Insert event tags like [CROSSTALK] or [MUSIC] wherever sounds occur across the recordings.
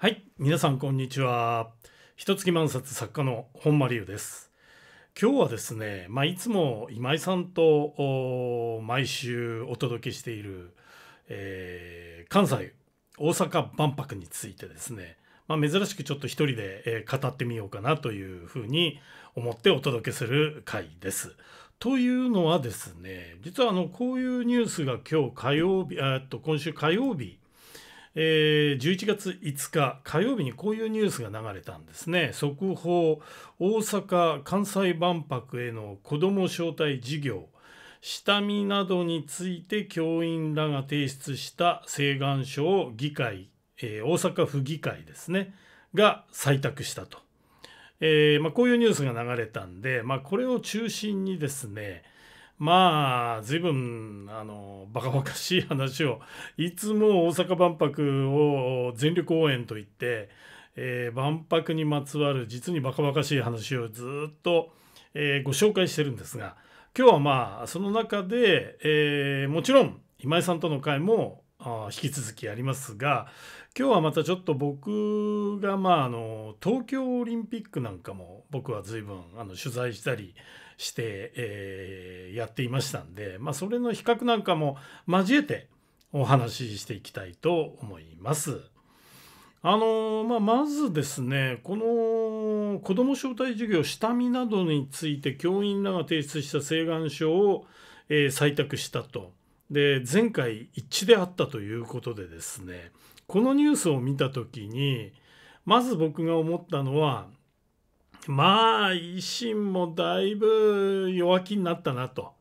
はい皆さんこんにちは一月満冊作家の本間龍です今日はですね、まあ、いつも今井さんと毎週お届けしている、えー、関西大阪万博についてですね、まあ、珍しくちょっと一人で、えー、語ってみようかなというふうに思ってお届けする回です。というのはですね実はあのこういうニュースが今日火曜日、えっと今週火曜日えー、11月5日火曜日にこういうニュースが流れたんですね速報大阪・関西万博への子ども招待事業下見などについて教員らが提出した請願書を議会、えー、大阪府議会ですねが採択したと、えーまあ、こういうニュースが流れたんで、まあ、これを中心にですねまあ随分あのバカバカしい話をいつも大阪万博を全力応援と言って、えー、万博にまつわる実にバカバカしい話をずっと、えー、ご紹介してるんですが今日はまあその中で、えー、もちろん今井さんとの会も引き続きありますが今日はまたちょっと僕が、まあ、あの東京オリンピックなんかも僕は随分あの取材したりして、えー、やっていましたんで、まあ、それの比較なんかも交えてお話ししていきたいと思います。あのまあ、まずですねこの子ども招待授業下見などについて教員らが提出した請願書を、えー、採択したと。で前回一致であったということでですねこのニュースを見た時にまず僕が思ったのはまあ維新もだいぶ弱気になったなと。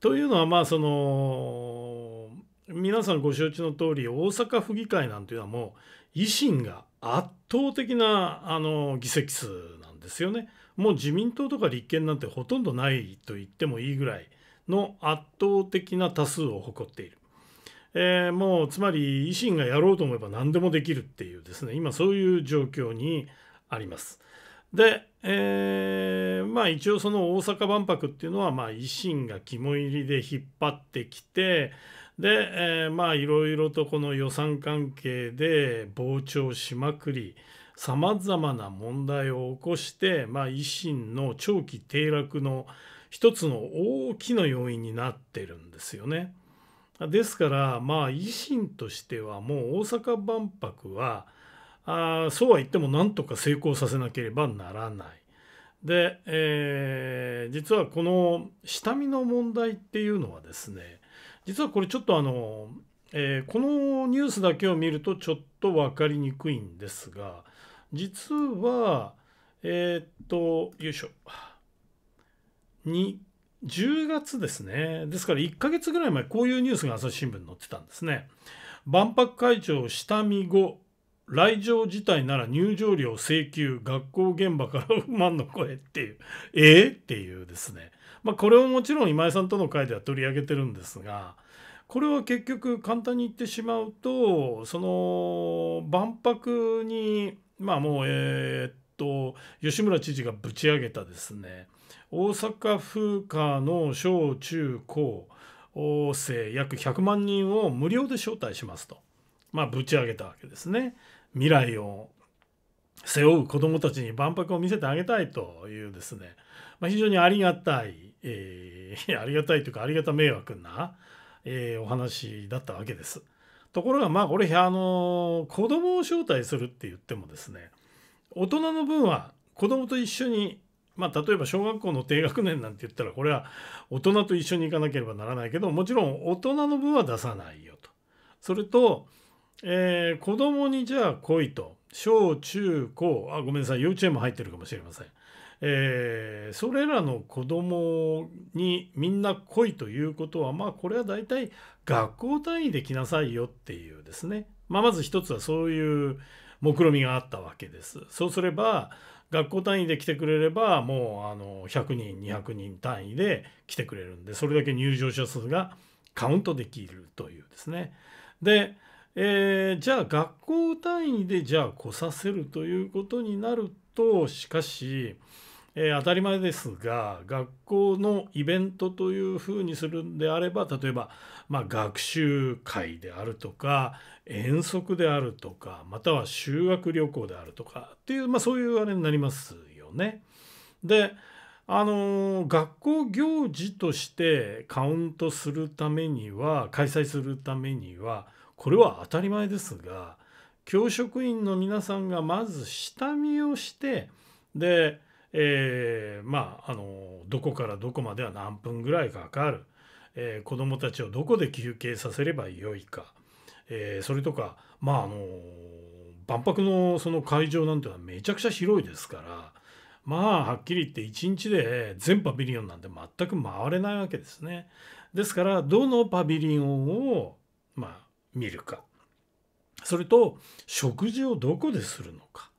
というのはまあその皆さんご承知の通り大阪府議会なんていうのはもう維新が圧倒的なあの議席数なんですよね。もう自民党とか立憲なんてほとんどないと言ってもいいぐらいの圧倒的な多数を誇っている。えー、もうつまり維新がやろうと思えば何でもできるっていうですね今そういう状況にあります。で、えー、まあ一応その大阪万博っていうのはまあ維新が肝入りで引っ張ってきてで、えー、まあいろいろとこの予算関係で膨張しまくりさまざまな問題を起こして、まあ、維新の長期低落の一つの大きな要因になってるんですよね。ですからまあ維新としてはもう大阪万博はあそうは言ってもなんとか成功させなければならない。で、えー、実はこの下見の問題っていうのはですね実はこれちょっとあの、えー、このニュースだけを見るとちょっと分かりにくいんですが実はえー、っとよいしょに10月ですね。ですから1ヶ月ぐらい前、こういうニュースが朝日新聞に載ってたんですね。万博会長下見後、来場自体なら入場料請求、学校現場から不満の声っていう、ええっていうですね。まあこれをもちろん今井さんとの会では取り上げてるんですが、これは結局簡単に言ってしまうと、その万博に、まあもう、えっと、吉村知事がぶち上げたですね、大阪府下の小中高生約100万人を無料で招待しますと、まあ、ぶち上げたわけですね。未来を背負う子どもたちに万博を見せてあげたいというですね、まあ、非常にありがたい、えー、[LAUGHS] ありがたいというかありがた迷惑な、えー、お話だったわけです。ところがまあこれあの子供を招待するって言ってもですね大人の分は子供と一緒にまあ、例えば小学校の低学年なんて言ったらこれは大人と一緒に行かなければならないけどもちろん大人の分は出さないよと。それと、えー、子供にじゃあ来いと小中高あごめんなさい幼稚園も入ってるかもしれません。えー、それらの子供にみんな来いということはまあこれは大体学校単位で来なさいよっていうですね、まあ、まず一つはそういう目論見みがあったわけです。そうすれば学校単位で来てくれればもうあの100人200人単位で来てくれるんでそれだけ入場者数がカウントできるというですね。で、えー、じゃあ学校単位でじゃあ来させるということになるとしかしえー、当たり前ですが学校のイベントというふうにするんであれば例えば、まあ、学習会であるとか遠足であるとかまたは修学旅行であるとかっていう、まあ、そういうあれになりますよね。であの学校行事としてカウントするためには開催するためにはこれは当たり前ですが教職員の皆さんがまず下見をしてでえー、まあ、あのどこからどこまでは何分ぐらいかかる、えー、子どもたちをどこで休憩させればよいか、えー、それとか、まああの万博のその会場なんてのはめちゃくちゃ広いですからまあはっきり言って1日で全パビリオンなんて全く回れないわけですね。ですからどのパビリオンを、まあ、見るかそれと食事をどこでするのか。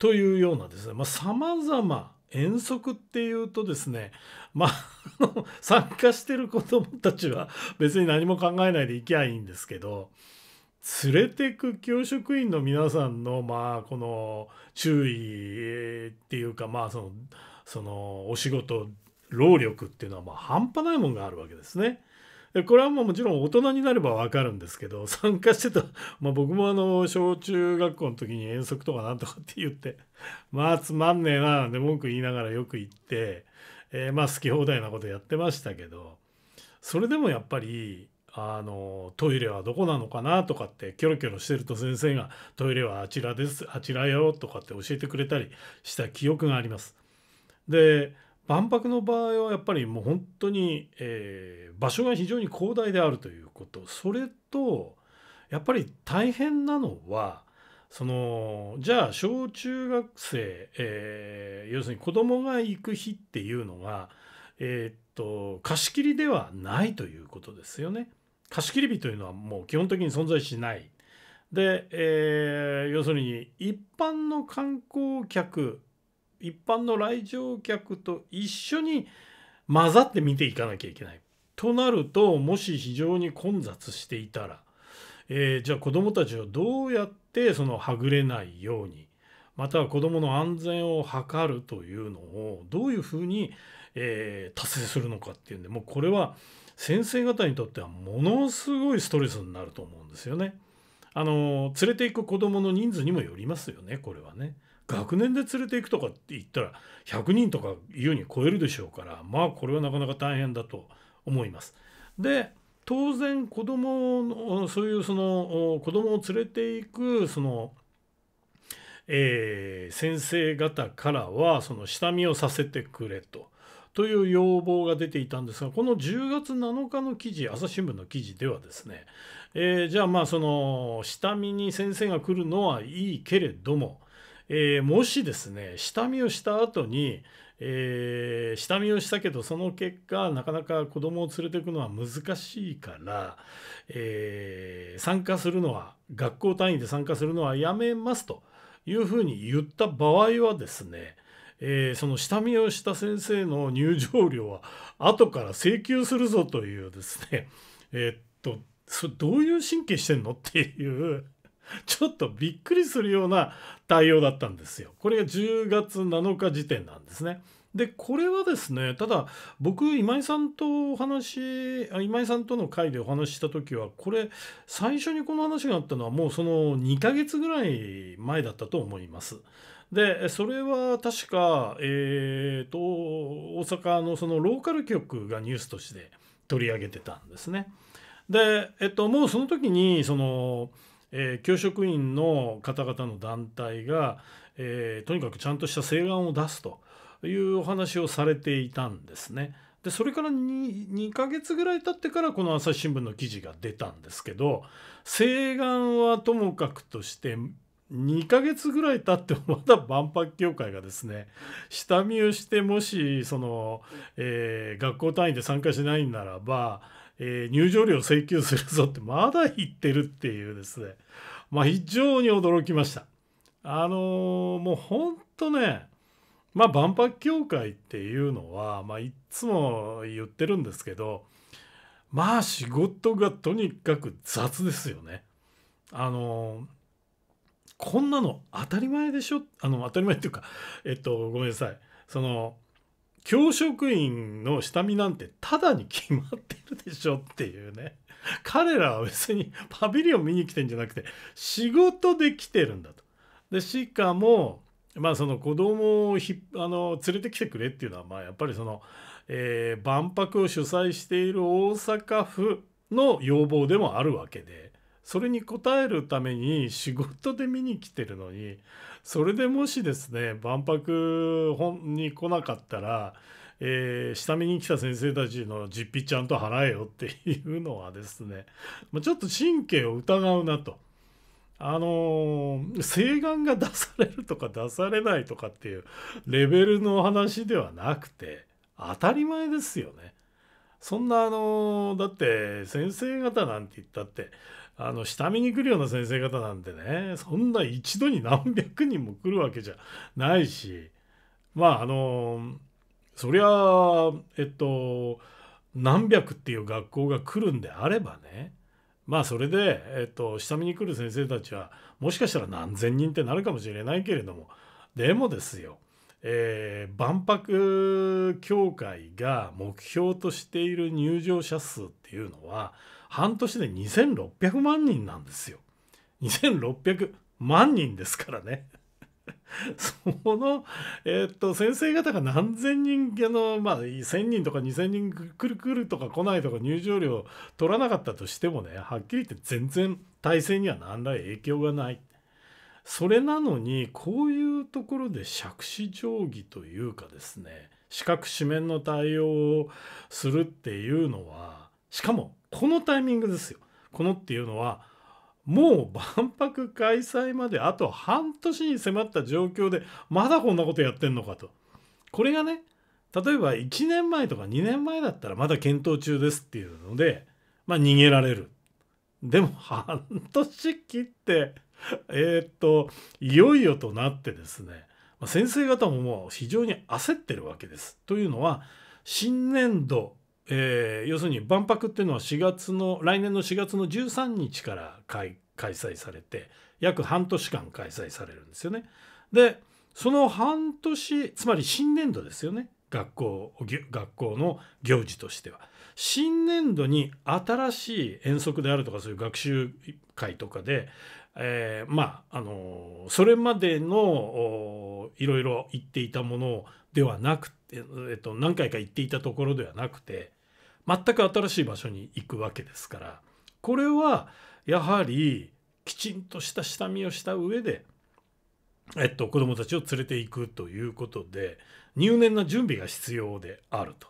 というようなですね、まあ、様々遠足っていうとですね、まあ、参加してる子どもたちは別に何も考えないで行きゃいいんですけど連れてく教職員の皆さんのまあこの注意っていうかまあそのそのお仕事労力っていうのはまあ半端ないもんがあるわけですね。これはもうもちろん大人になればわかるんですけど [LAUGHS] 参加してた、まあ、僕もあの小中学校の時に遠足とかなんとかって言って [LAUGHS] まあつまんねえなで文句言いながらよく行って、えー、まあ好き放題なことやってましたけどそれでもやっぱりあのトイレはどこなのかなとかってキョロキョロしてると先生がトイレはあちらですあちらよとかって教えてくれたりした記憶があります。で万博の場合はやっぱりもう本当に、えー、場所が非常に広大であるということそれとやっぱり大変なのはそのじゃあ小中学生、えー、要するに子供が行く日っていうのが、えー、っと貸し切りではないということですよね。貸し切り日というのはもう基本的に存在しない。で、えー、要するに一般の観光客一般の来場客と一緒に混ざって見ていかなきゃいけない。となるともし非常に混雑していたら、えー、じゃあ子どもたちをどうやってそのはぐれないようにまたは子どもの安全を図るというのをどういうふうに、えー、達成するのかっていうんでもうこれは先生方にとってはものすごいストレスになると思うんですよね。あの連れていく子どもの人数にもよりますよねこれはね。学年で連れていくとかって言ったら100人とか優に超えるでしょうからまあこれはなかなか大変だと思います。で当然子供のそういうその子供を連れていくそのえー、先生方からはその下見をさせてくれと。という要望が出ていたんですがこの10月7日の記事朝日新聞の記事ではですね、えー、じゃあまあその下見に先生が来るのはいいけれどもえー、もしですね下見をした後に、えー、下見をしたけどその結果なかなか子供を連れていくのは難しいから、えー、参加するのは学校単位で参加するのはやめますというふうに言った場合はですねえー、その下見をした先生の入場料は後から請求するぞというですねえっとそどういう神経してんのっていう [LAUGHS] ちょっとびっくりするような対応だったんですよ。これが10月7日時点なんですね。でこれはですねただ僕今井さんとお話今井さんとの会でお話しした時はこれ最初にこの話があったのはもうその2ヶ月ぐらい前だったと思います。でそれは確か、えーと大阪のそのローカル局がニュースとして取り上げてたんですね。で、えっと、もうその時にそのえー、教職員の方々の団体が、えー、とにかくちゃんとした請願を出すというお話をされていたんですね。でそれから 2, 2ヶ月ぐらい経ってからこの朝日新聞の記事が出たんですけど請願はともかくとして2ヶ月ぐらい経っても [LAUGHS] まだ万博協会がですね下見をしてもしその、えー、学校単位で参加しないならばえー、入場料請求するぞってまだ言ってるっていうですね、[LAUGHS] まあ、非常に驚きました。あのー、もう本当ね、まあ、万博協会っていうのは、まあ、いつも言ってるんですけど、まあ仕事がとにかく雑ですよね。あのー、こんなの当たり前でしょあの当たり前っていうか、えっと、ごめんなさい。その教職員の下見なんてただに決まってるでしょっていうね彼らは別にパビリオン見に来てんじゃなくて仕事で来てるんだと。でしかもまあその子供をひあの連れてきてくれっていうのはまあやっぱりその、えー、万博を主催している大阪府の要望でもあるわけでそれに応えるために仕事で見に来てるのにそれでもしですね万博本に来なかったら、えー、下見に来た先生たちの実費ちゃんと払えよっていうのはですねちょっと神経を疑うなと。あのー、請願が出されるとか出されないとかっていうレベルの話ではなくて当たり前ですよね。そんなあのだって先生方なんて言ったってあの下見に来るような先生方なんてねそんな一度に何百人も来るわけじゃないしまああのそりゃえっと何百っていう学校が来るんであればねまあそれで、えっと、下見に来る先生たちはもしかしたら何千人ってなるかもしれないけれどもでもですよ、えー、万博協会が目標としている入場者数っていうのは半年で2600万人なんですよ。2600万人ですからね。[LAUGHS] その、えー、っと先生方が何千人の、まあ、1,000人とか2,000人くるくるとか来ないとか入場料取らなかったとしてもねはっきり言って全然体制には何ら影響がない。それなのにこういうところで杓子定規というかですね四角四面の対応をするっていうのはしかもこのタイミングですよ。このっていうのはもう万博開催まであと半年に迫った状況でまだこんなことやってんのかと。これがね例えば1年前とか2年前だったらまだ検討中ですっていうのでまあ逃げられる。でも半年切ってえー、っといよいよとなってですね、まあ、先生方ももう非常に焦ってるわけです。というのは新年度えー、要するに万博っていうのは4月の来年の4月の13日から開催されて約半年間開催されるんですよね。でその半年つまり新年度ですよね学校学校の行事としては。新年度に新しい遠足であるとかそういう学習会とかで、えー、まああのそれまでのいろいろ言っていたものではなくて、えっと、何回か言っていたところではなくて全く新しい場所に行くわけですからこれはやはりきちんとした下見をした上で、えっと、子どもたちを連れていくということで入念な準備が必要であると。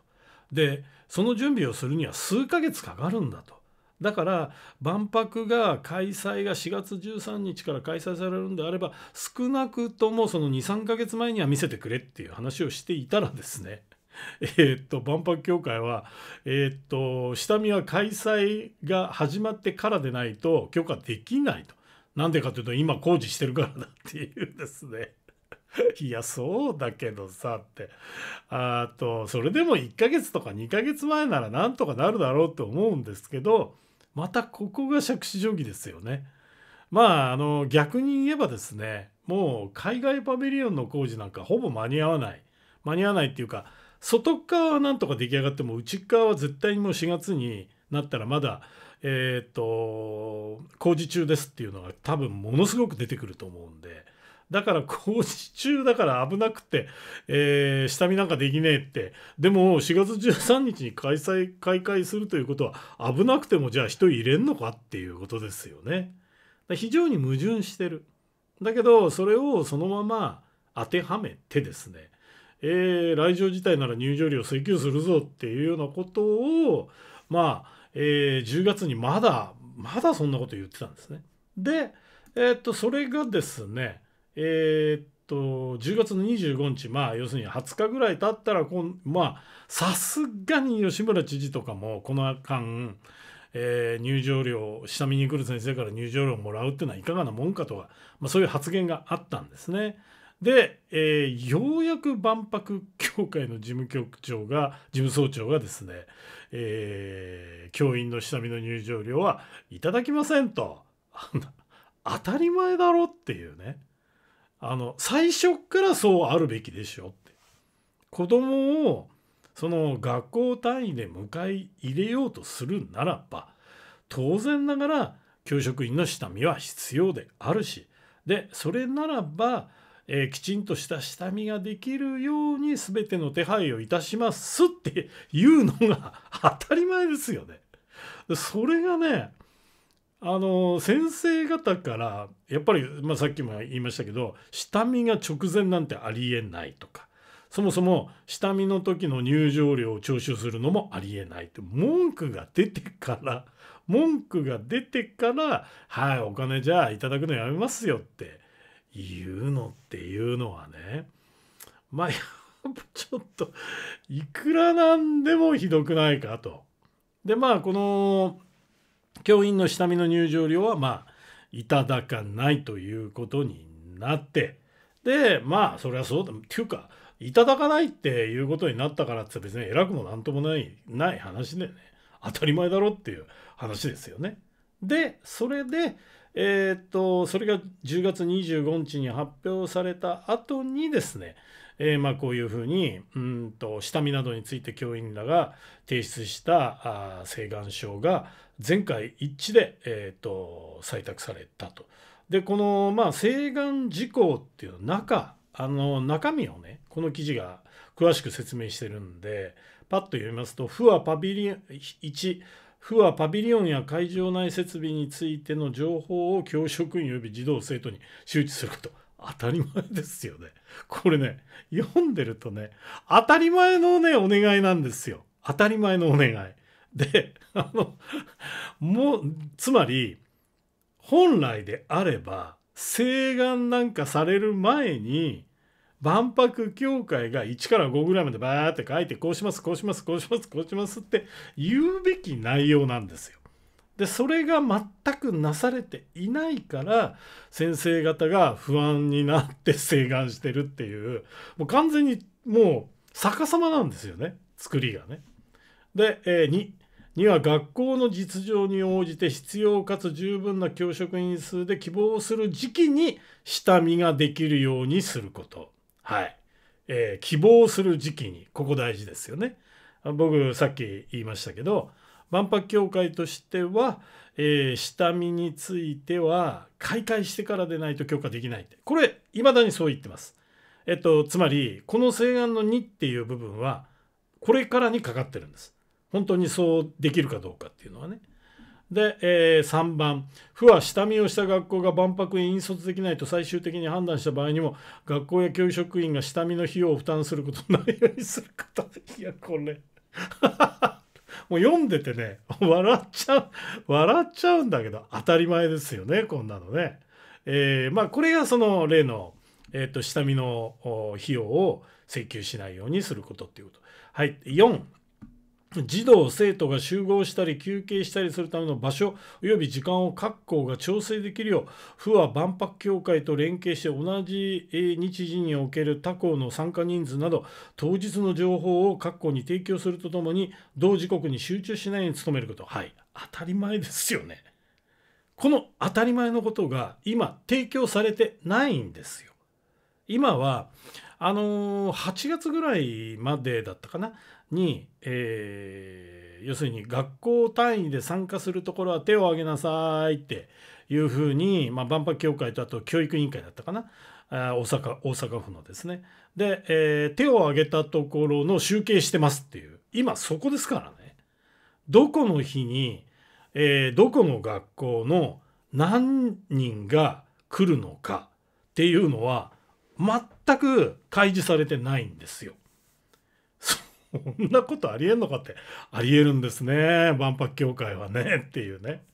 でその準備をするには数ヶ月かかるんだと。だから万博が開催が4月13日から開催されるんであれば少なくともその23ヶ月前には見せてくれっていう話をしていたらですね [LAUGHS] えー、っと万博協会は、えー、っと下見は開催が始まってからでないと許可できないと。なんでかというと今工事してるからだっていうですね。[LAUGHS] いやそうだけどさってあとそれでも1ヶ月とか2ヶ月前ならなんとかなるだろうと思うんですけどまたここが借子定規ですよね。まああの逆に言えばですねもう海外パビリオンの工事なんかほぼ間に合わない間に合わないっていうか外側はなんとか出来上がっても内側は絶対にもう4月になったらまだ、えーと、工事中ですっていうのが多分ものすごく出てくると思うんでだから工事中だから危なくて、えー、下見なんかできねえってでも4月13日に開催開会するということは危なくてもじゃあ人入れんのかっていうことですよね。非常に矛盾してるだけどそれをそのまま当てはめてですねえー、来場自体なら入場料請求するぞっていうようなことを、まあ、えー、10月にまだ、まだそんなこと言ってたんですね。で、えー、っと、それがですね、えー、っと、10月の25日、まあ、要するに20日ぐらい経ったらまあ、さすがに吉村知事とかも、この間、えー、入場料、下見に来る先生から入場料をもらうっていうのはいかがなもんかとか、まあ、そういう発言があったんですね。で、えー、ようやく万博協会の事務局長が事務総長がですね、えー、教員の下見の入場料はいただきませんと [LAUGHS] 当たり前だろっていうねあの最初からそうあるべきでしょって子供をその学校単位で迎え入れようとするならば当然ながら教職員の下見は必要であるしでそれならばえー、きちんとした下見ができるように全ての手配をいたしますってい [LAUGHS] うのが [LAUGHS] 当たり前ですよね。それがねあの先生方からやっぱり、まあ、さっきも言いましたけど下見が直前なんてありえないとかそもそも下見の時の入場料を徴収するのもありえないって文句が出てから文句が出てから「はいお金じゃあいただくのやめますよ」って言うのっていうのはねまあやっぱちょっといくらなんでもひどくないかと。でまあこの教員の下見の入場料はまあいただかないということになってでまあそれはそうだっていうかいただかないっていうことになったからって別に偉くも何ともないない話でね当たり前だろっていう話ですよね。でそれでえっと、それが10月25日に発表された後にですね、えー、まあこういうふうにうんと下見などについて教員らが提出した請願書が前回一致で、えー、と採択されたと。でこの、まあ、請願事項っていう中あの中身をねこの記事が詳しく説明してるんでパッと読みますと「不はパビリオン1府はパビリオンや会場内設備についての情報を教職員及び児童生徒に周知すること当たり前ですよねこれね読んでるとね当たり前のねお願いなんですよ当たり前のお願いであのもうつまり本来であれば請願なんかされる前に万博協会が1から5ぐらいまでバーって書いてこうしますこうしますこうしますこうしますって言うべき内容なんですよ。でそれが全くなされていないから先生方が不安になって請願してるっていうもう完全にもう逆さまなんですよね作りがね。で、えー、2。には学校の実情に応じて必要かつ十分な教職員数で希望する時期に下見ができるようにすること。はい。えー、希望する時期に、ここ大事ですよね。僕、さっき言いましたけど、万博協会としては、えー、下見については、開会してからでないと許可できないって。これ、いまだにそう言ってます。えっと、つまり、この請願の2っていう部分は、これからにかかってるんです。本当にそうできるかどうかっていうのはね。で、えー、3番、府は下見をした学校が万博へ引率できないと最終的に判断した場合にも、学校や教育職員が下見の費用を負担することないようにすること。[LAUGHS] いや、これ [LAUGHS] もう読んでてね、笑っちゃう、笑っちゃうんだけど、当たり前ですよね、こんなのね。えー、まあ、これがその例の、えっ、と、下見の費用を請求しないようにすることっていうこと。はい、4。児童生徒が集合したり休憩したりするための場所及び時間を各校が調整できるよう府は万博協会と連携して同じ日時における他校の参加人数など当日の情報を各校に提供するとともに同時刻に集中しないように努めることはい当たり前ですよねこの当たり前のことが今提供されてないんですよ今はあのー、8月ぐらいまでだったかなに、えー、要するに学校単位で参加するところは手を挙げなさいっていうふうに、まあ、万博協会とあと教育委員会だったかな大阪大阪府のですねで、えー、手を挙げたところの集計してますっていう今そこですからねどこの日に、えー、どこの学校の何人が来るのかっていうのは全く開示されてないんですよ。こんなことありえんのかって、ありえるんですね。万博協会はね、[LAUGHS] っていうね。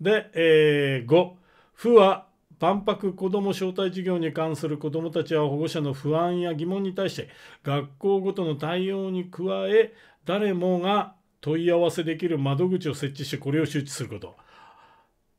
で、えー、5、府は万博子ども招待事業に関する子どもたちや保護者の不安や疑問に対して学校ごとの対応に加え誰もが問い合わせできる窓口を設置してこれを周知すること、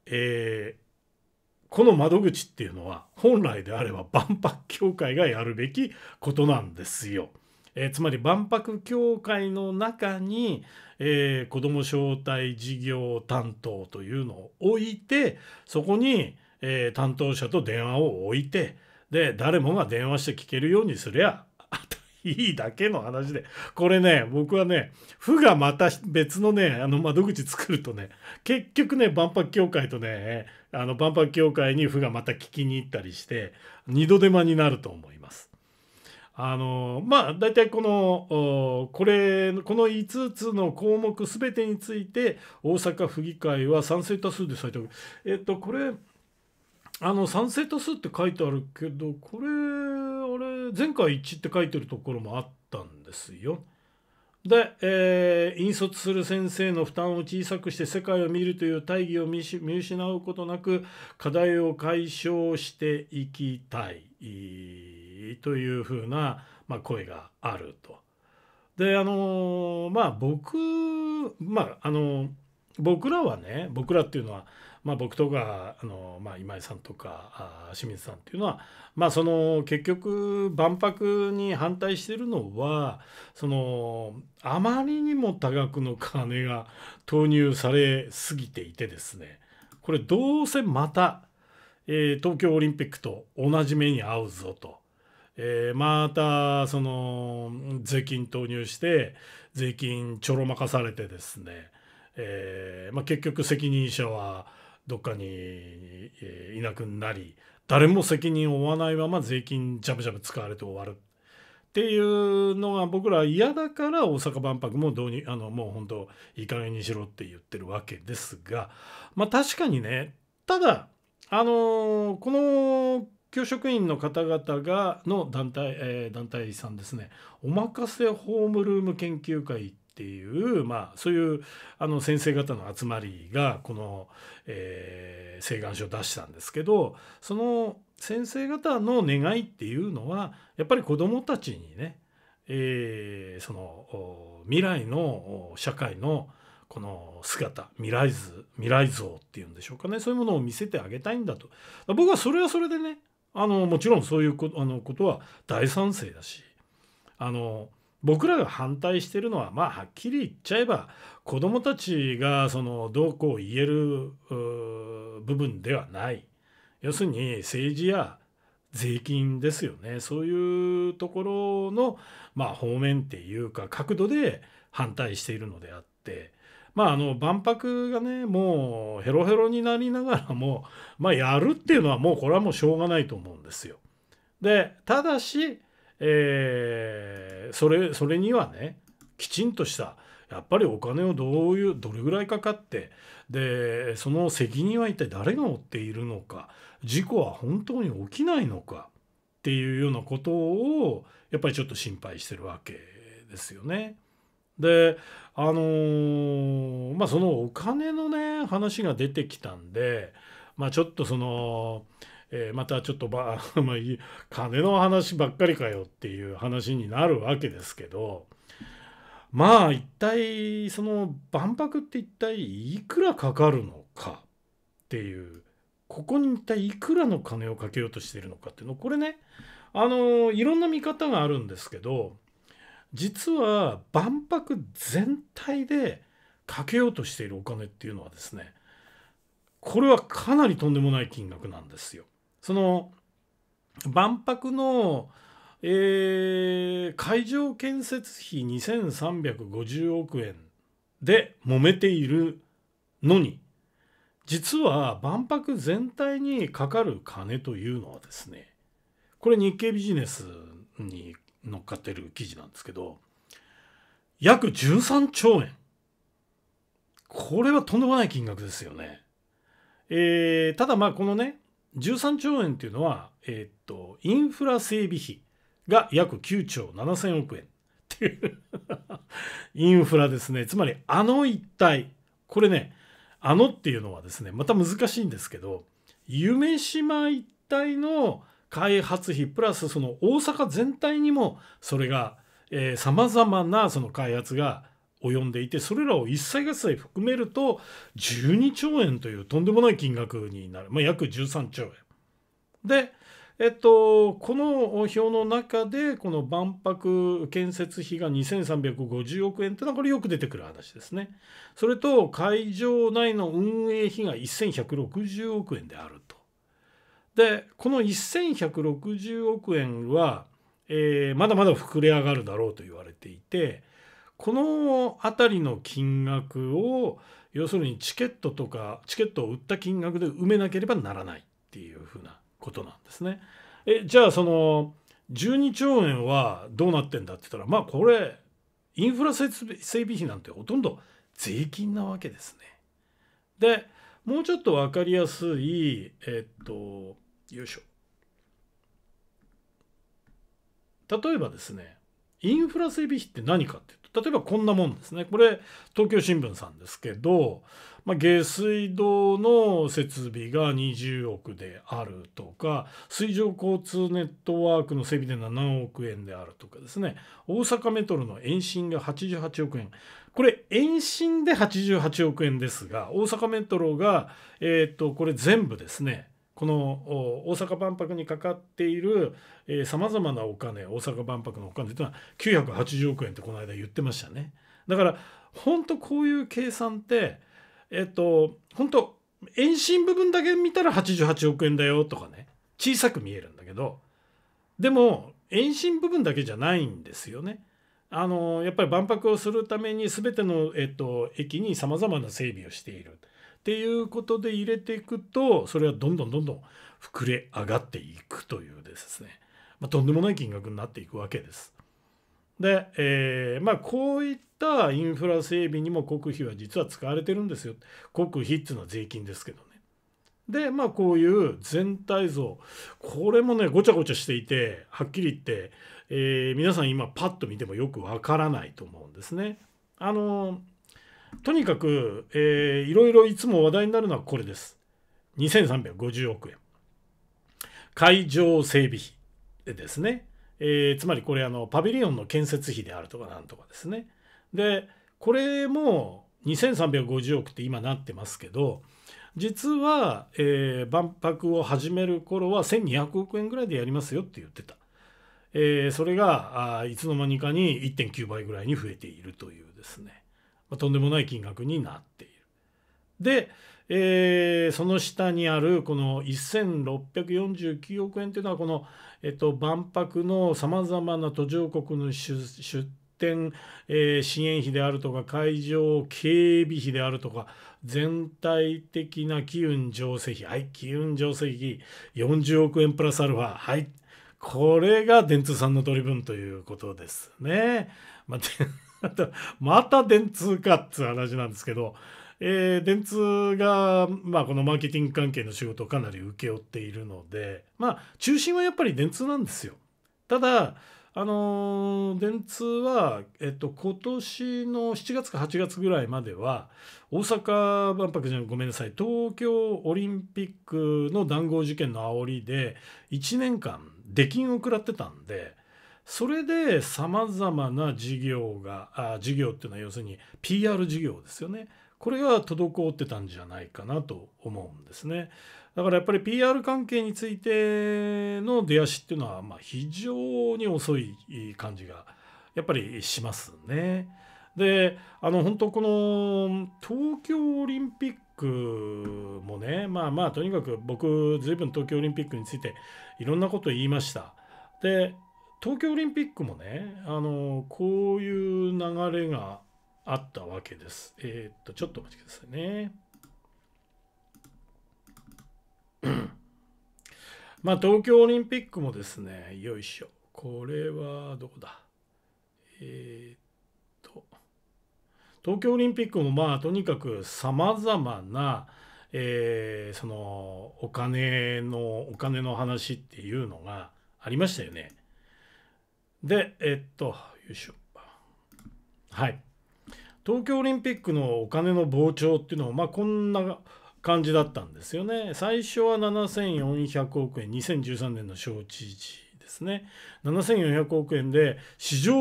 えー、この窓口っていうのは本来であれば万博協会がやるべきことなんですよ。えー、つまり万博協会の中に、えー、子ども招待事業担当というのを置いてそこに、えー、担当者と電話を置いてで誰もが電話して聞けるようにすりゃ [LAUGHS] いいだけの話で。これね、僕はね、府がまた別のね、あの窓口作るとね、結局ね、万博協会とね、あの万博協会に府がまた聞きに行ったりして、二度手間になると思います。あのまあ大体このこれこの5つの項目全てについて大阪府議会は賛成多数で採択えっとこれあの賛成多数って書いてあるけどこれあれ前回一致って書いてるところもあったんですよ。で、えー、引率する先生の負担を小さくして世界を見るという大義を見失うことなく課題を解消していきたい。というふうな、まあ、声があると。であのまあ僕まああの僕らはね僕らっていうのは、まあ、僕とかあの、まあ、今井さんとかあ清水さんっていうのは、まあ、その結局万博に反対してるのはそのあまりにも多額の金が投入されすぎていてですねこれどうせまた、えー、東京オリンピックと同じ目に遭うぞと。えー、またその税金投入して税金ちょろまかされてですね、えーまあ、結局責任者はどっかに、えいなくなり誰も責任を負わないまま税金ジャブジャブ使われて終わるっていうのが僕ら嫌だから大阪万博もどうにあのもう本当いい加減にしろって言ってるわけですがまあ確かにねただあのー、この教職員の方々がの団体、えー、団体さんですねおまかせホームルーム研究会っていう、まあ、そういうあの先生方の集まりがこの、えー、請願書を出したんですけどその先生方の願いっていうのはやっぱり子どもたちにね、えー、その未来の社会のこの姿未来図未来像っていうんでしょうかねそういうものを見せてあげたいんだと僕はそれはそれでねあのもちろんそういうことあのことは大賛成だしあの僕らが反対してるのはまあはっきり言っちゃえば子どもたちがそのどうこう言える部分ではない要するに政治や税金ですよねそういうところの、まあ、方面っていうか角度で反対しているのであってまあ、あの万博がねもうヘロヘロになりながらも、[LAUGHS] まあ、やるっていうのはもうこれはもうしょうがないと思うんですよ。でただし、えー、それそれにはねきちんとしたやっぱりお金をどういうどれぐらいかかってでその責任は一体誰が負っているのか事故は本当に起きないのかっていうようなことをやっぱりちょっと心配してるわけですよね。であのー、まあそのお金のね話が出てきたんでまあちょっとその。えー、またちょっとば、[LAUGHS] まあ、金の話ばっかりかよっていう話になるわけですけどまあ一体その万博って一体いくらかかるのかっていうここに一体いくらの金をかけようとしているのかっていうのこれねあのいろんな見方があるんですけど実は万博全体でかけようとしているお金っていうのはですねこれはかなりとんでもない金額なんですよ。その万博の、えー、会場建設費2350億円で揉めているのに実は万博全体にかかる金というのはですねこれ日経ビジネスに乗っかってる記事なんですけど、約13兆円。これはとんでもない金額ですよね。えー、ただまあこのね、13兆円っていうのは、えー、っと、インフラ整備費が約9兆7000億円っていう [LAUGHS] インフラですね。つまりあの一帯、これね、あのっていうのはですね、また難しいんですけど、夢島一帯の、開発費プラスその大阪全体にもそれがさまざまなその開発が及んでいてそれらを一切合切含めると12兆円というとんでもない金額になる、まあ、約13兆円。で、えっと、この表の中でこの万博建設費が2350億円というのはこれよく出てくる話ですね。それと会場内の運営費が1160億円であるでこの1160億円は、えー、まだまだ膨れ上がるだろうと言われていてこの辺りの金額を要するにチケットとかチケットを売った金額で埋めなければならないっていうふうなことなんですね。えじゃあその12兆円はどうなってんだって言ったらまあこれインフラ整備費なんてほとんど税金なわけですね。でもうちょっと分かりやすいえっとよいしょ例えばですねインフラ整備費って何かっていうと例えばこんなもんですねこれ東京新聞さんですけど、まあ、下水道の設備が20億であるとか水上交通ネットワークの整備で7億円であるとかですね大阪メトロの延伸が88億円これ延伸で88億円ですが大阪メトロが、えー、っとこれ全部ですねこの大阪万博にかかっているさまざまなお金大阪万博のお金というのは980億円ってこの間言ってましたねだから本当こういう計算ってえっと本当遠心部分だけ見たら88億円だよとかね小さく見えるんだけどでも遠心部分だけじゃないんですよね。あのやっぱり万博をするために全ての、えっと、駅にさまざまな整備をしている。っていうことで入れていくとそれはどんどんどんどん膨れ上がっていくというですね、まあ、とんでもない金額になっていくわけです。で、えー、まあこういったインフラ整備にも国費は実は使われてるんですよ。国費っていうのは税金ですけどね。でまあこういう全体像これもねごちゃごちゃしていてはっきり言って、えー、皆さん今パッと見てもよくわからないと思うんですね。あのーとにかく、えー、いろいろいつも話題になるのはこれです。2350億円。会場整備費ですね。えー、つまりこれあのパビリオンの建設費であるとかなんとかですね。でこれも2350億って今なってますけど実は、えー、万博を始める頃は1200億円ぐらいでやりますよって言ってた。えー、それがあいつの間にかに1.9倍ぐらいに増えているというですね。まあ、とんでもない金額になっている。で、えー、その下にあるこの1649億円というのはこの、えっと、万博のさまざまな途上国の出展、えー、支援費であるとか会場警備費であるとか全体的な機運乗席費はい機運乗席費40億円プラスアルファはいこれが電通さんの取り分ということですね。まあまた電通かっつう話なんですけど、えー、電通が、まあ、このマーケティング関係の仕事をかなり請け負っているので、まあ、中心はやっぱり電通なんですよ。ただ、あのー、電通は、えっと、今年の7月か8月ぐらいまでは大阪万博じゃごめんなさい東京オリンピックの談合事件の煽りで1年間出禁を食らってたんでそれでさまざまな事業があ事業っていうのは要するに PR 事業ですよねこれが滞ってたんじゃないかなと思うんですねだからやっぱり PR 関係についての出足っていうのはま非常に遅い感じがやっぱりしますね。であの本当この東京オリンピックもねまあまあとにかく僕随分東京オリンピックについていろんなこと言いました。で東京オリンピックもね、あのこういう流れがあったわけです。えー、っと、ちょっとお待ちくださいね。まあ、東京オリンピックもですね、よいしょ。これはどこだえー、っと、東京オリンピックもまあ、とにかくさまざまな、えー、そのお金のお金の話っていうのがありましたよね。で、えっと、よいしょ。はい。東京オリンピックのお金の膨張っていうのは、まあ、こんな感じだったんですよね。最初は7400億円、2013年の招致時ですね。7400億円で史上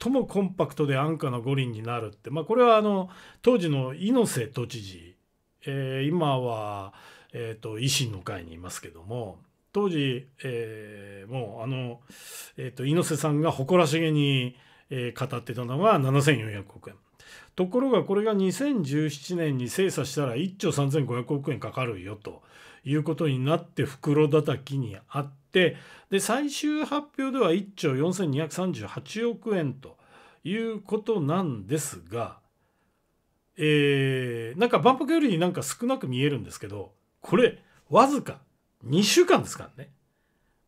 最もコンパクトで安価な五輪になるって、まあ、これはあの当時の猪瀬都知事、えー、今は、えーと、維新の会にいますけども、当時、えー、もうあの、えーと、猪瀬さんが誇らしげに、えー、語ってたのが7400億円ところがこれが2017年に精査したら1兆3500億円かかるよということになって袋叩きにあってで最終発表では1兆4238億円ということなんですが、えなんか万博よりなんか少なく見えるんですけどこれわずか2週間ですからね。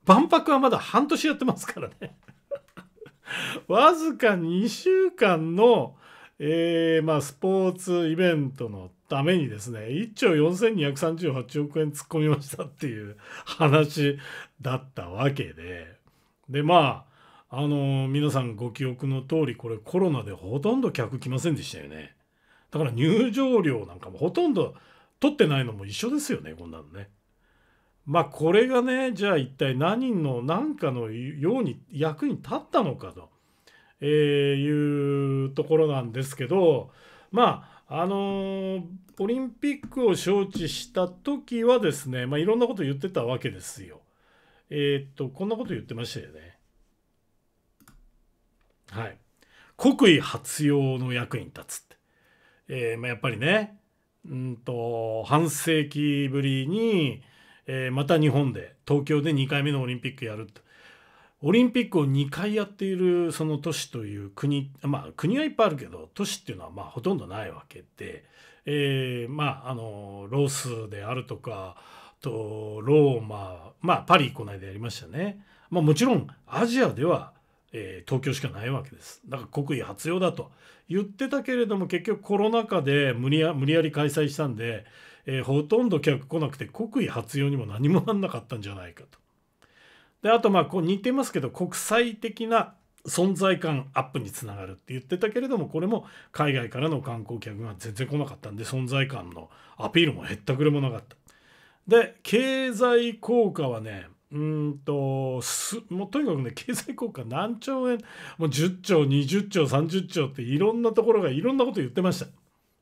万博はまだ半年やってますからね。[LAUGHS] わずか2週間の、えー、まあ、スポーツイベントのためにですね、1兆4238億円突っ込みましたっていう話だったわけで、で、まあ、あのー、皆さんご記憶の通り、これコロナでほとんど客来ませんでしたよね。だから入場料なんかもほとんど取ってないのも一緒ですよね、こんなのね。まあこれがねじゃあ一体何の何かのように役に立ったのかと、えいうところなんですけどまああのー、オリンピックを招致した時はですね、まあ、いろんなこと言ってたわけですよ。えー、っとこんなこと言ってましたよね。はい。国威発揚の役に立つって。えー、まあ、やっぱりねうんと半世紀ぶりにえー、また日本で東京で2回目のオリンピックやるとオリンピックを2回やっているその都市という国まあ国はいっぱいあるけど都市っていうのはまあほとんどないわけで、えー、まああのロースであるとかとローマまあパリこの間やりましたね、まあ、もちろんアジアでは、えー、東京しかないわけですだから国威発揚だと言ってたけれども結局コロナ禍で無理や無理やり開催したんでえー、ほとんど客来なくて国威発揚にも何もなんなかったんじゃないかと。であとまあこう似てますけど国際的な存在感アップにつながるって言ってたけれどもこれも海外からの観光客が全然来なかったんで存在感のアピールもへったくれもなかった。で経済効果はねうんともうとにかくね経済効果何兆円もう10兆20兆30兆っていろんなところがいろんなこと言ってました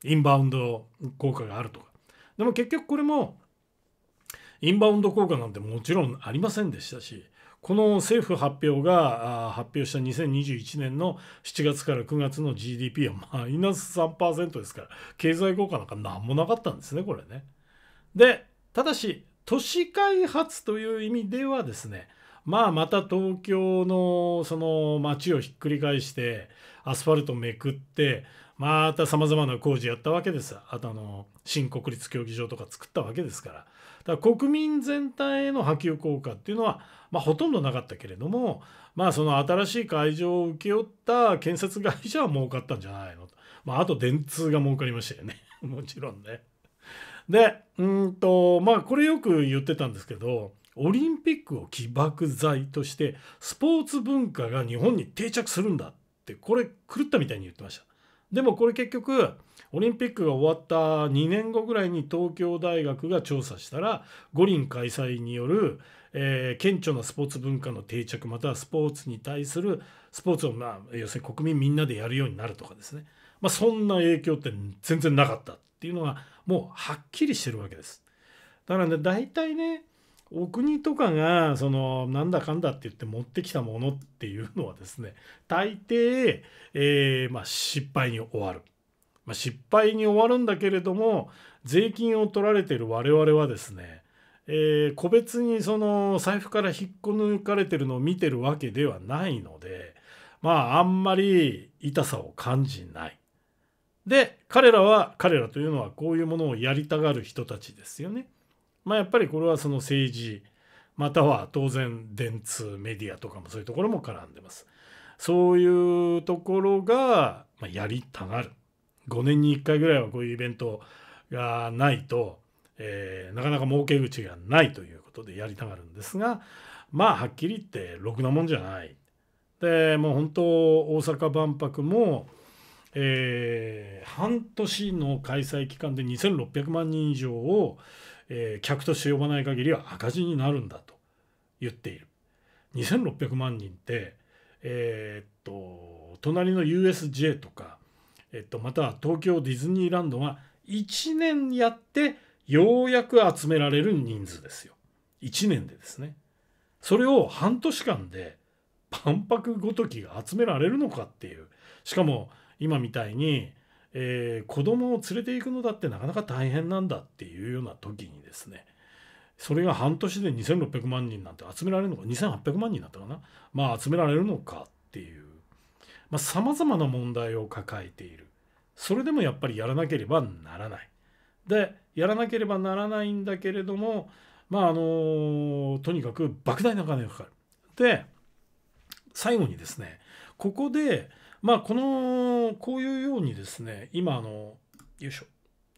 インバウンド効果があるとかでも結局これもインバウンド効果なんてもちろんありませんでしたしこの政府発表が発表した2021年の7月から9月の GDP はマイナス3%ですから経済効果なんか何もなかったんですねこれね。でただし都市開発という意味ではですねまあまた東京のその街をひっくり返してアスファルトめくってまたさまざまな工事やったわけですあとあの新国立競技場とか作ったわけですからだから国民全体への波及効果っていうのは、まあ、ほとんどなかったけれども、まあ、その新しい会場を請け負った建設会社は儲かったんじゃないのと、まあ、あと電通が儲かりましたよね [LAUGHS] もちろんね。でうんとまあこれよく言ってたんですけどオリンピックを起爆剤としてスポーツ文化が日本に定着するんだってこれ狂ったみたいに言ってました。でもこれ結局オリンピックが終わった2年後ぐらいに東京大学が調査したら五輪開催による、えー、顕著なスポーツ文化の定着またはスポーツに対するスポーツを、まあ、要するに国民みんなでやるようになるとかですね、まあ、そんな影響って全然なかったっていうのがもうはっきりしてるわけです。だからね大体ねお国とかがそのなんだかんだって言って持ってきたものっていうのはですね大抵、えー、まあ、失敗に終わる、まあ、失敗に終わるんだけれども税金を取られてる我々はですね、えー、個別にその財布から引っこ抜かれてるのを見てるわけではないのでまああんまり痛さを感じない。で彼らは彼らというのはこういうものをやりたがる人たちですよね。まあ、やっぱりこれはその政治または当然電通メディアとかもそういうところも絡んでます。そういうところが、やりたがる5年に1回ぐらいはこういうイベントがないと、えー、なかなか儲け口がないということでやりたがるんですがまあはっきり言ってろくなもんじゃない。でもう本当大阪万博も、えー、半年の開催期間で2600万人以上をえー、客として呼ばない限りは赤字になるんだと言っている。2600万人って、えー、っと隣の USJ とか、えっと、または東京ディズニーランドが1年やってようやく集められる人数ですよ。1年でですね。それを半年間で万博ごときが集められるのかっていう。しかも今みたいにえー、子供を連れていくのだってなかなか大変なんだっていうような時にですねそれが半年で2600万人なんて集められるのか2800万人だったかなまあ集められるのかっていうさまざ、まな問題を抱えているそれでもやっぱりやらなければならないでやらなければならないんだけれどもまああのとにかく莫大な金がかかるで最後にですねここでまあ、この、こういうようにですね、今、あの、よいしょ。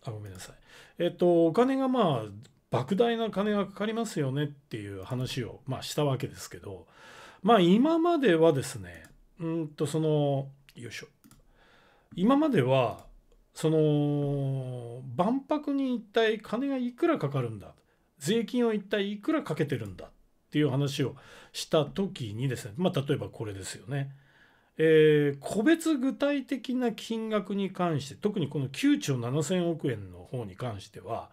あ、ごめんなさい。えっと、お金がまあ、莫大な金がかかりますよねっていう話を、まあ、したわけですけど、まあ、今まではですね、うんと、その、よいしょ。今までは、その、万博に一体金がいくらかかるんだ。税金を一体いくらかけてるんだっていう話をした時にですね、まあ、例えばこれですよね。えー、個別具体的な金額に関して特にこの9兆7000億円の方に関しては、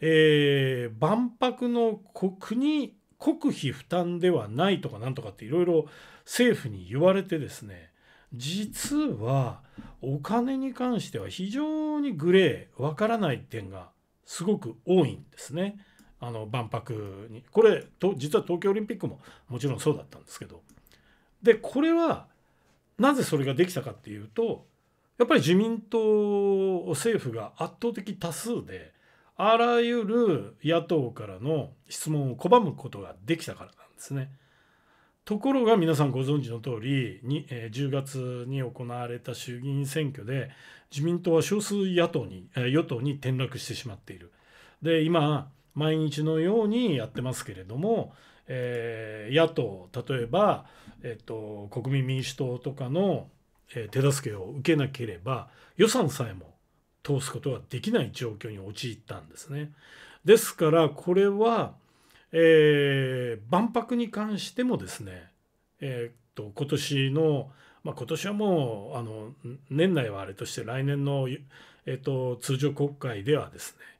えー、万博の国国費負担ではないとかなんとかっていろいろ政府に言われてですね実はお金に関しては非常にグレーわからない点がすごく多いんですねあの万博にこれと実は東京オリンピックももちろんそうだったんですけどでこれはなぜそれができたかっていうとやっぱり自民党政府が圧倒的多数であらゆる野党からの質問を拒むことができたからなんですね。ところが皆さんご存知の通りに、え10月に行われた衆議院選挙で自民党は少数野党に、え与党に転落してしまっている。で今毎日のようにやってますけれどもえー、野党例えば、えっと、国民民主党とかの、えー、手助けを受けなければ予算さえも通すことができない状況に陥ったんですね。ですからこれは、えー、万博に関してもですね、えー、っと今年の、まあ、今年はもうあの年内はあれとして来年の、えっと通常国会ではですね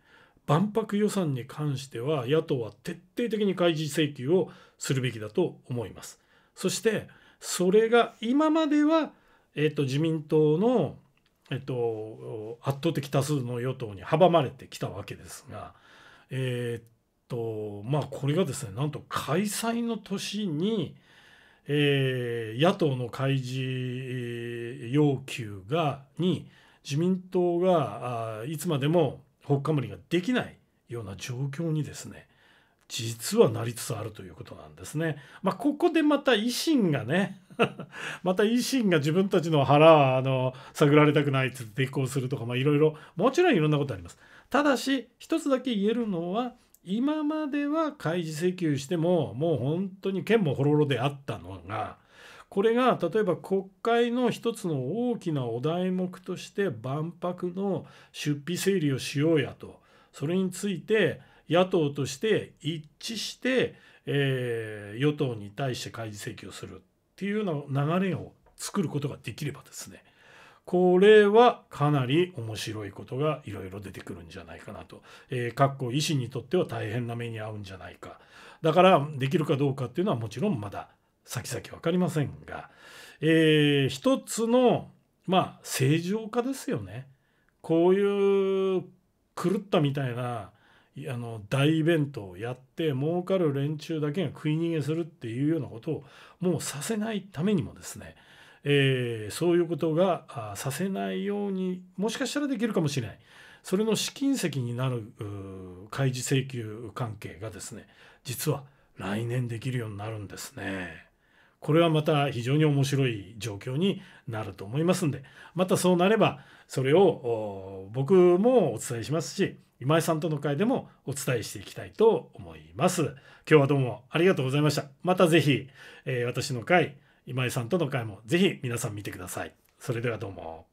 万博予算に関しては野党は徹底的に開示請求をするべきだと思います。そしてそれが今までは、えっと、自民党の、えっと、圧倒的多数の与党に阻まれてきたわけですが、えっとまあ、これがですねなんと開催の年に、えー、野党の開示要求がに自民党がいつまでもほっかむりができないような状況にですね実はなりつつあるということなんですね。まあ、ここでまた維新がね [LAUGHS] また維新が自分たちの腹はあの探られたくないって抵抗するとかいろいろもちろんいろんなことあります。ただし一つだけ言えるのは今までは開示請求してももう本当に県もほろろであったのがこれが例えば国会の一つの大きなお題目として万博の出費整理をしようやとそれについて野党として一致して、えー、与党に対して開示請求をするっていうような流れを作ることができればですねこれはかなり面白いことがいろいろ出てくるんじゃないかなと、えー、かっこ維新にとっては大変な目に遭うんじゃないかだからできるかどうかっていうのはもちろんまだ先々分かりませんが、えー、一つのまあ正常化ですよね。こういう狂ったみたいなあの大イベントをやって儲かる連中だけが食い逃げするっていうようなことをもうさせないためにもですね、えー、そういうことがさせないようにもしかしたらできるかもしれないそれの試金石になる開示請求関係がですね実は来年できるようになるんですね。これはまた非常に面白い状況になると思いますんでまたそうなればそれを僕もお伝えしますし今井さんとの会でもお伝えしていきたいと思います今日はどうもありがとうございましたまた是非、えー、私の会今井さんとの会も是非皆さん見てくださいそれではどうも。